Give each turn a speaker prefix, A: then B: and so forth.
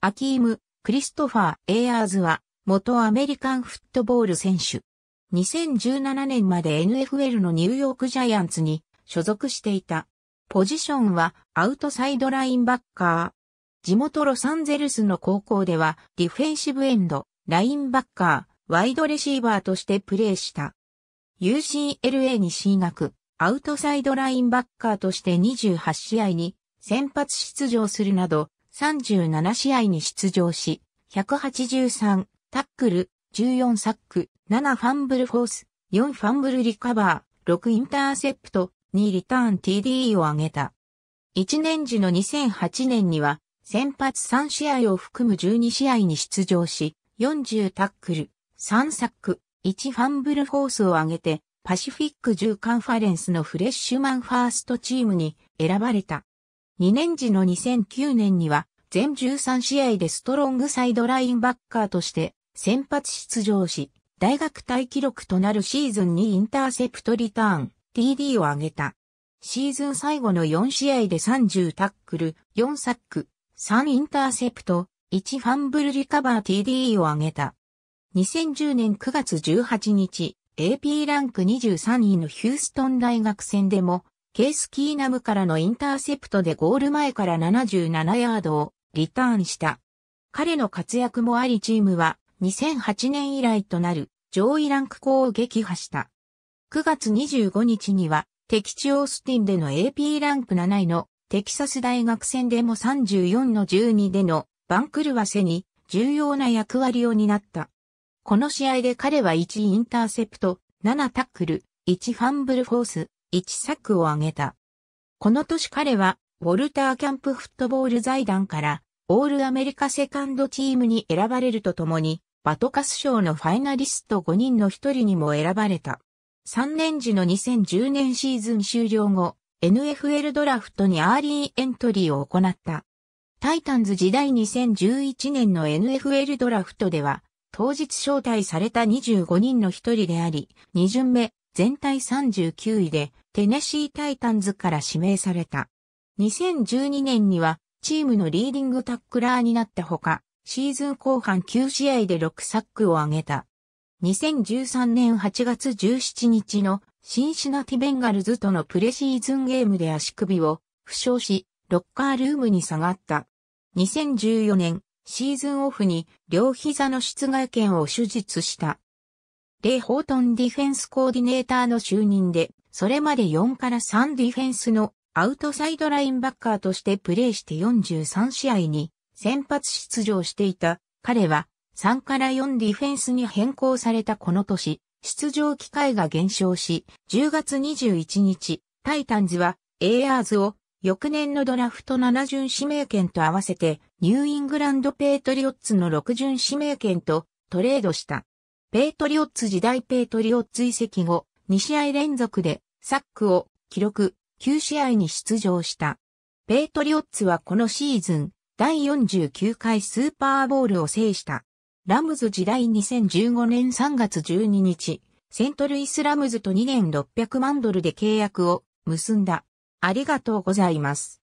A: アキーム・クリストファー・エイーズは、元アメリカンフットボール選手。2017年まで NFL のニューヨークジャイアンツに所属していた。ポジションはアウトサイドラインバッカー。地元ロサンゼルスの高校ではディフェンシブエンド、ラインバッカー、ワイドレシーバーとしてプレーした。UCLA に進学、アウトサイドラインバッカーとして28試合に先発出場するなど37試合に出場し、183、タックル、14サック、7ファンブルフォース、4ファンブルリカバー、6インターセプト、2リターン t d を挙げた。1年時の2008年には、先発3試合を含む12試合に出場し、40タックル、3サック、1ファンブルフォースを挙げて、パシフィック10カンファレンスのフレッシュマンファーストチームに選ばれた。2年時の2009年には全13試合でストロングサイドラインバッカーとして先発出場し、大学大記録となるシーズンにインターセプトリターン、TD を挙げた。シーズン最後の4試合で30タックル、4サック、3インターセプト、1ファンブルリカバー TD を挙げた。2010年9月18日、AP ランク23位のヒューストン大学戦でも、ケース・キーナムからのインターセプトでゴール前から77ヤードをリターンした。彼の活躍もありチームは2008年以来となる上位ランク校を撃破した。9月25日には敵地オースティンでの AP ランク7位のテキサス大学戦でも34の12での番狂わせに重要な役割を担った。この試合で彼は1インターセプト、7タックル、1ファンブルフォース、1サックを挙げた。この年彼は、ウォルターキャンプフットボール財団から、オールアメリカセカンドチームに選ばれるとともに、バトカス賞のファイナリスト5人の1人にも選ばれた。3年時の2010年シーズン終了後、NFL ドラフトにアーリーエントリーを行った。タイタンズ時代2011年の NFL ドラフトでは、当日招待された25人の一人であり、2巡目、全体39位で、テネシータイタンズから指名された。2012年には、チームのリーディングタックラーになったほか、シーズン後半9試合で6サックを挙げた。2013年8月17日のシンシナティベンガルズとのプレシーズンゲームで足首を負傷し、ロッカールームに下がった。2014年、シーズンオフに両膝の室外腱を手術した。レイ・ホートンディフェンスコーディネーターの就任で、それまで4から3ディフェンスのアウトサイドラインバッカーとしてプレーして43試合に先発出場していた彼は3から4ディフェンスに変更されたこの年、出場機会が減少し、10月21日、タイタンズはエアーズを翌年のドラフト7巡指名権と合わせてニューイングランドペイトリオッツの6巡指名権とトレードした。ペイトリオッツ時代ペイトリオッツ移籍後、2試合連続でサックを記録、9試合に出場した。ペイトリオッツはこのシーズン、第49回スーパーボールを制した。ラムズ時代2015年3月12日、セントルイスラムズと2年600万ドルで契約を結んだ。ありがとうございます。